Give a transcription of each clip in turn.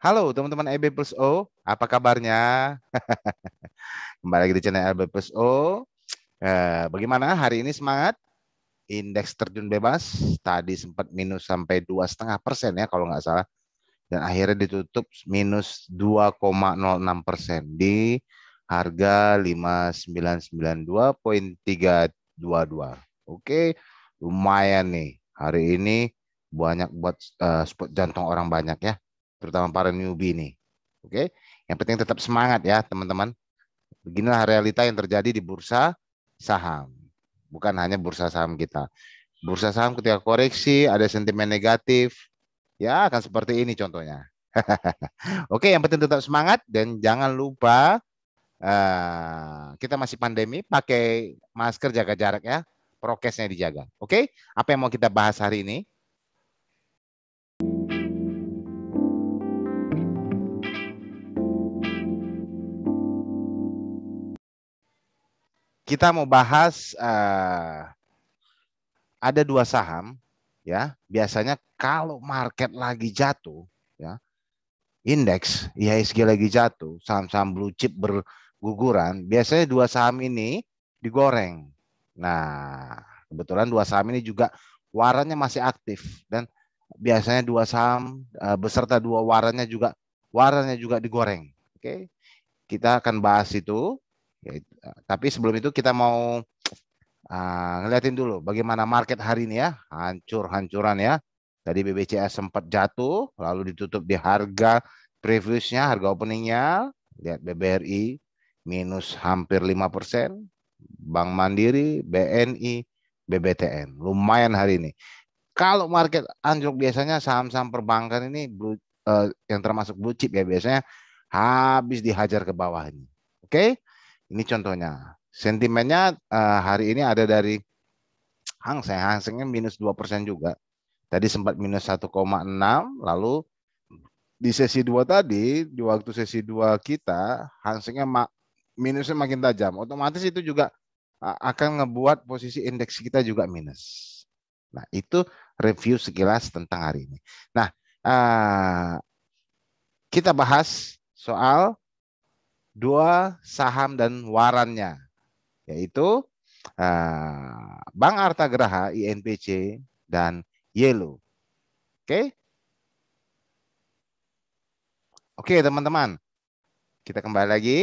Halo teman-teman EB Plus O, apa kabarnya? Kembali lagi di channel EB Plus O. Eh, bagaimana hari ini semangat? Indeks terjun bebas tadi sempat minus sampai dua setengah persen ya kalau nggak salah, dan akhirnya ditutup minus 2,06 persen di harga 5992.322. Oke, lumayan nih hari ini banyak buat uh, spot jantung orang banyak ya terutama para newbie ini. Oke, yang penting tetap semangat ya teman-teman. Beginilah realita yang terjadi di bursa saham, bukan hanya bursa saham kita. Bursa saham ketika koreksi ada sentimen negatif, ya akan seperti ini contohnya. Oke, yang penting tetap semangat dan jangan lupa uh, kita masih pandemi, pakai masker, jaga jarak ya, prokesnya dijaga. Oke, apa yang mau kita bahas hari ini? Kita mau bahas uh, ada dua saham ya. Biasanya kalau market lagi jatuh ya, indeks IHSG lagi jatuh, saham-saham blue chip berguguran, biasanya dua saham ini digoreng. Nah, kebetulan dua saham ini juga warannya masih aktif dan biasanya dua saham uh, beserta dua warannya juga warannya juga digoreng. Oke. Okay? Kita akan bahas itu Ya, tapi sebelum itu kita mau uh, ngeliatin dulu bagaimana market hari ini ya, hancur-hancuran ya. Tadi BBCA sempat jatuh, lalu ditutup di harga previousnya harga openingnya. Lihat BBRI minus hampir 5 Bank Mandiri, BNI, BBTN. Lumayan hari ini. Kalau market anjlok biasanya saham-saham perbankan ini blue, uh, yang termasuk blue chip ya biasanya habis dihajar ke bawah ini. Oke? Okay? Ini contohnya. Sentimennya uh, hari ini ada dari Hang Seng. Hang Sengnya minus 2% juga. Tadi sempat minus 1,6, lalu di sesi 2 tadi, di waktu sesi 2 kita, Hang Sengnya ma minusnya makin tajam. Otomatis itu juga akan ngebuat posisi indeks kita juga minus. Nah, itu review sekilas tentang hari ini. Nah, uh, kita bahas soal dua saham dan warannya, yaitu uh, Bank Arta Geraha INPC dan Yelo. Oke? Okay? Oke, okay, teman-teman. Kita kembali lagi,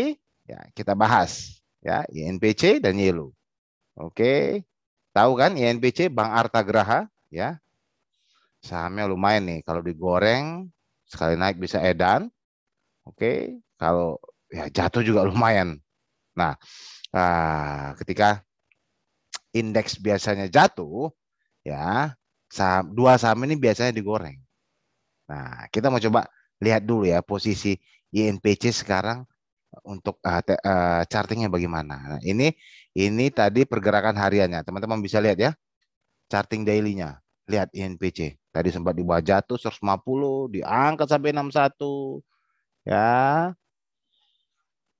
ya, kita bahas ya INPC dan Yelo. Oke. Okay. Tahu kan INPC Bank Arta Geraha, ya. Sahamnya lumayan nih kalau digoreng sekali naik bisa edan. Oke, okay. kalau ya jatuh juga lumayan. Nah, ah, ketika indeks biasanya jatuh, ya saham dua saham ini biasanya digoreng. Nah, kita mau coba lihat dulu ya posisi INPC sekarang untuk uh, uh, chartingnya bagaimana. Nah, ini ini tadi pergerakan hariannya. Teman-teman bisa lihat ya. Charting daily Lihat INPC. Tadi sempat di bawah jatuh 150, diangkat sampai 61. Ya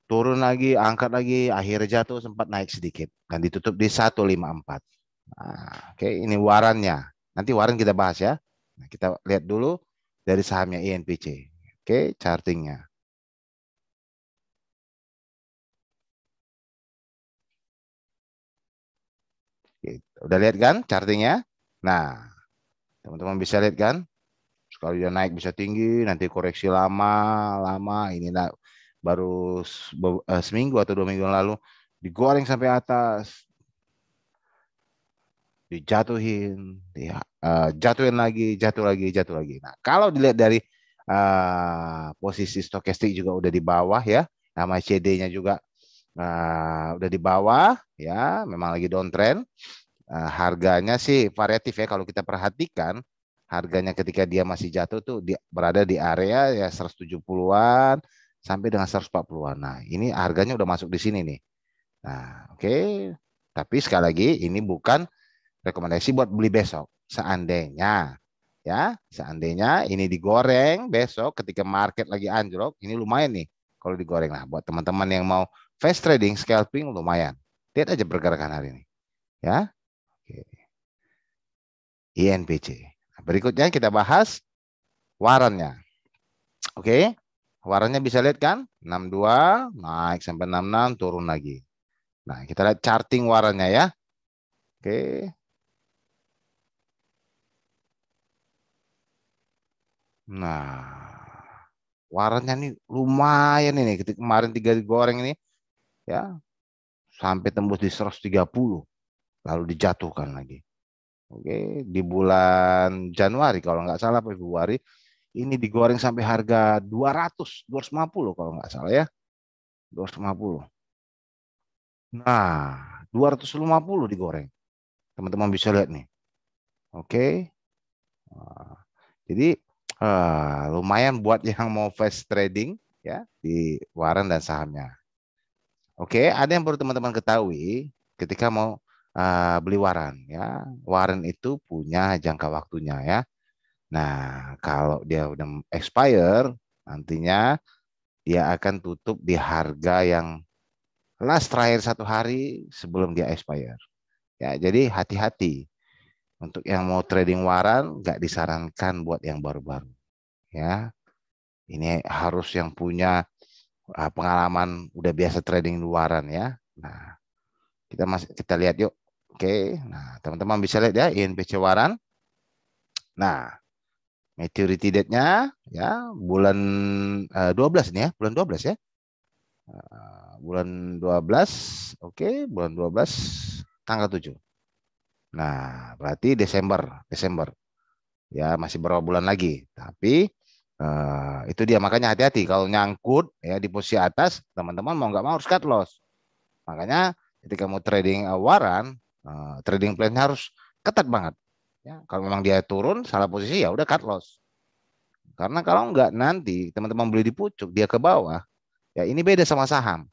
turun lagi, angkat lagi, akhirnya jatuh sempat naik sedikit dan ditutup di 154. Nah, oke, okay, ini warannya. Nanti waran kita bahas ya. Nah, kita lihat dulu dari sahamnya INPC. E oke, okay, chartingnya. Oke, udah lihat kan chartingnya? Nah, teman-teman bisa lihat kan? Sekali dia naik bisa tinggi, nanti koreksi lama-lama ini nah, baru eh, seminggu atau dua minggu yang lalu digoreng sampai atas dijatuhin ya uh, jatuhin lagi jatuh lagi jatuh lagi nah kalau dilihat dari uh, posisi stokastik juga udah di bawah ya nama CD-nya juga uh, udah di bawah ya memang lagi downtrend uh, harganya sih variatif ya kalau kita perhatikan harganya ketika dia masih jatuh tuh dia berada di area ya 170-an sampai dengan 140-an. Nah, ini harganya udah masuk di sini nih. Nah, oke. Okay. Tapi sekali lagi ini bukan rekomendasi buat beli besok. Seandainya ya, seandainya ini digoreng besok ketika market lagi anjlok, ini lumayan nih kalau digoreng. lah buat teman-teman yang mau fast trading scalping lumayan. Lihat aja pergerakan hari ini. Ya. Oke. INPC. Nah, berikutnya kita bahas warannya. Oke. Okay. Warnanya bisa lihat kan? 62 naik sampai 66 turun lagi. Nah, kita lihat charting warnanya ya. Oke. Nah, warnanya ini lumayan ini ketika kemarin tiga goreng ini ya sampai tembus di 130 lalu dijatuhkan lagi. Oke, di bulan Januari kalau nggak salah Februari ini digoreng sampai harga 200, 250 kalau nggak salah ya. 250. Nah, 250 digoreng. Teman-teman bisa lihat nih. Oke. Nah, jadi eh, lumayan buat yang mau fast trading ya di waran dan sahamnya. Oke, ada yang perlu teman-teman ketahui ketika mau eh, beli waran ya. Waran itu punya jangka waktunya ya. Nah, kalau dia udah expire, nantinya dia akan tutup di harga yang last terakhir satu hari sebelum dia expire. Ya, jadi hati-hati. Untuk yang mau trading waran nggak disarankan buat yang baru-baru. Ya. Ini harus yang punya ah, pengalaman udah biasa trading luaran ya. Nah, kita masih kita lihat yuk. Oke. Nah, teman-teman bisa lihat ya INPC waran. Nah, maturity date-nya ya bulan uh, 12 nih ya, bulan 12 ya. Uh, bulan 12, oke, okay, bulan 12 tanggal 7. Nah, berarti Desember, Desember. Ya, masih berapa bulan lagi. Tapi uh, itu dia makanya hati-hati kalau nyangkut ya di posisi atas, teman-teman mau nggak mau harus cut loss. Makanya ketika mau trading uh, waran, uh, eh, trading plan harus ketat banget. Ya, kalau memang dia turun salah posisi ya udah cut loss. Karena kalau enggak nanti teman-teman beli di pucuk dia ke bawah. Ya ini beda sama saham.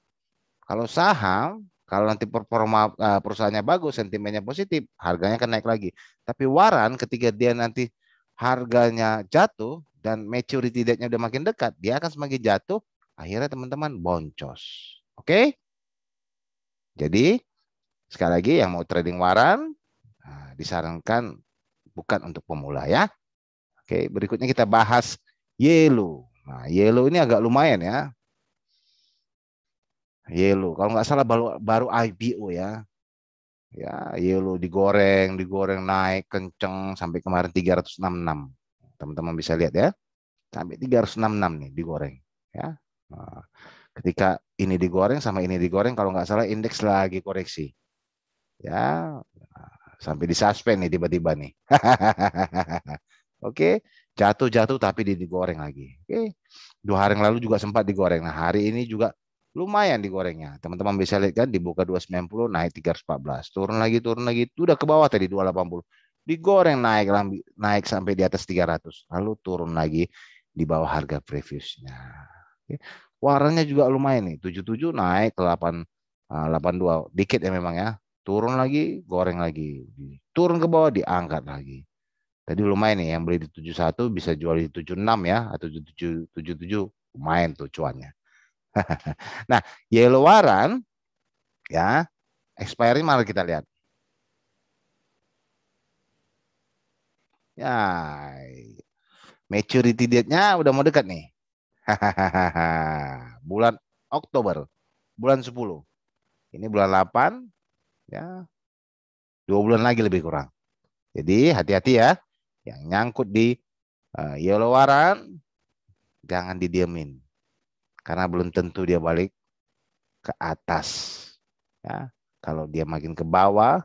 Kalau saham kalau nanti performa e, perusahaannya bagus, sentimennya positif, harganya akan naik lagi. Tapi waran ketika dia nanti harganya jatuh dan maturity date-nya udah makin dekat, dia akan semakin jatuh, akhirnya teman-teman boncos. Oke? Okay? Jadi, sekali lagi yang mau trading waran, nah, disarankan bukan untuk pemula ya. Oke, berikutnya kita bahas yellow. Nah, yellow ini agak lumayan ya. Yellow, kalau nggak salah baru baru IPO ya. Ya, yellow digoreng, digoreng naik kenceng sampai kemarin 366. Teman-teman bisa lihat ya. Sampai 366 nih digoreng ya. Nah, ketika ini digoreng sama ini digoreng kalau nggak salah indeks lagi koreksi. Ya. Nah, sampai di disuspend nih tiba-tiba nih. Oke, okay? jatuh-jatuh tapi digoreng lagi. Oke. Okay? Dua hari yang lalu juga sempat digoreng. Nah, hari ini juga lumayan digorengnya. Teman-teman bisa lihat kan dibuka 290 naik 314, turun lagi turun lagi itu udah ke bawah tadi 280. Digoreng naik naik sampai di atas 300, lalu turun lagi di bawah harga previousnya. Okay. Warnanya juga lumayan nih, 77 naik ke 8 82 eh, dikit ya memang ya. Turun lagi, goreng lagi. Turun ke bawah, diangkat lagi. Tadi lumayan nih, yang beli di 71 bisa jual di 76 ya, atau 77, lumayan tuh cuannya. nah, yellow waran, ya, expiry mari kita lihat. Ya, maturity date-nya udah mau dekat nih. bulan Oktober, bulan 10. Ini bulan 8, ya dua bulan lagi lebih kurang. Jadi hati-hati ya, yang nyangkut di uh, waran jangan didiemin karena belum tentu dia balik ke atas. Ya, kalau dia makin ke bawah,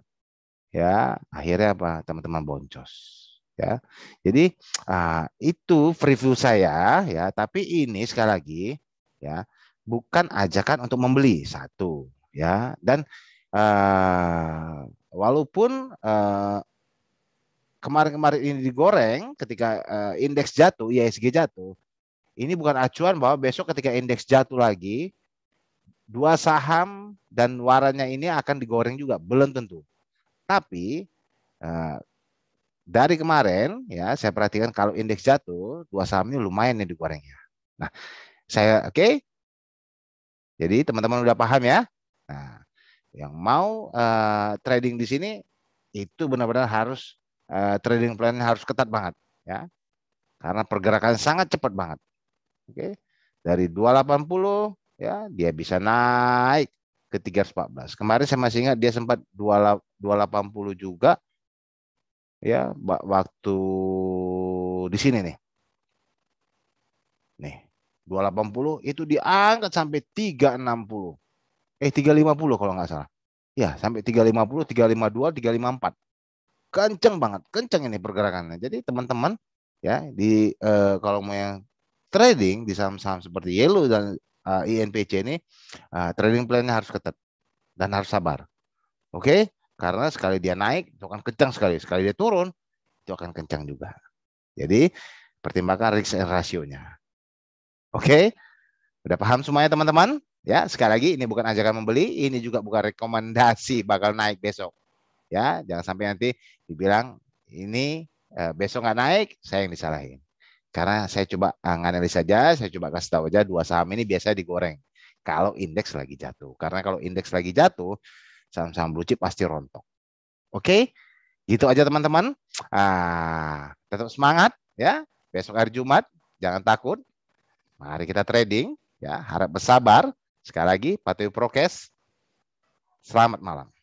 ya akhirnya apa teman-teman boncos. Ya, jadi uh, itu preview saya ya. Tapi ini sekali lagi ya bukan ajakan untuk membeli satu ya dan Uh, walaupun kemarin eh, kemarin-kemarin ini digoreng ketika uh, indeks jatuh, IISG jatuh, ini bukan acuan bahwa besok ketika indeks jatuh lagi, dua saham dan warannya ini akan digoreng juga, belum tentu. Tapi uh, dari kemarin ya saya perhatikan kalau indeks jatuh, dua saham ini lumayan nih digorengnya. Nah, saya oke. Okay? Jadi teman-teman udah paham ya? Nah, yang mau uh, trading di sini itu benar-benar harus uh, trading plan harus ketat banget ya karena pergerakan sangat cepat banget oke okay. dari 280 ya dia bisa naik ke 314 kemarin saya masih ingat dia sempat 280 juga ya waktu di sini nih nih 280 itu diangkat sampai 360 eh 350 kalau nggak salah. Ya, sampai 350, 352, 354. Kenceng banget, kenceng ini pergerakannya. Jadi teman-teman ya di eh, kalau mau yang trading di saham-saham seperti Yellow dan uh, eh, INPC e ini uh, trading plannya harus ketat dan harus sabar. Oke? Karena sekali dia naik itu akan kencang sekali, sekali dia turun itu akan kencang juga. Jadi pertimbangkan risk ratio-nya. Oke? Udah paham semuanya teman-teman? Ya, sekali lagi ini bukan ajakan membeli, ini juga bukan rekomendasi bakal naik besok. Ya, jangan sampai nanti dibilang ini eh, besok nggak naik, saya yang disalahin. Karena saya coba ah, analisis saja, saya coba kasih tahu aja dua saham ini biasanya digoreng. Kalau indeks lagi jatuh, karena kalau indeks lagi jatuh, saham-saham blue chip pasti rontok. Oke, okay? gitu aja teman-teman. Ah, tetap semangat ya. Besok hari Jumat, jangan takut. Mari kita trading ya. Harap bersabar Sekali lagi, patuhi prokes. Selamat malam.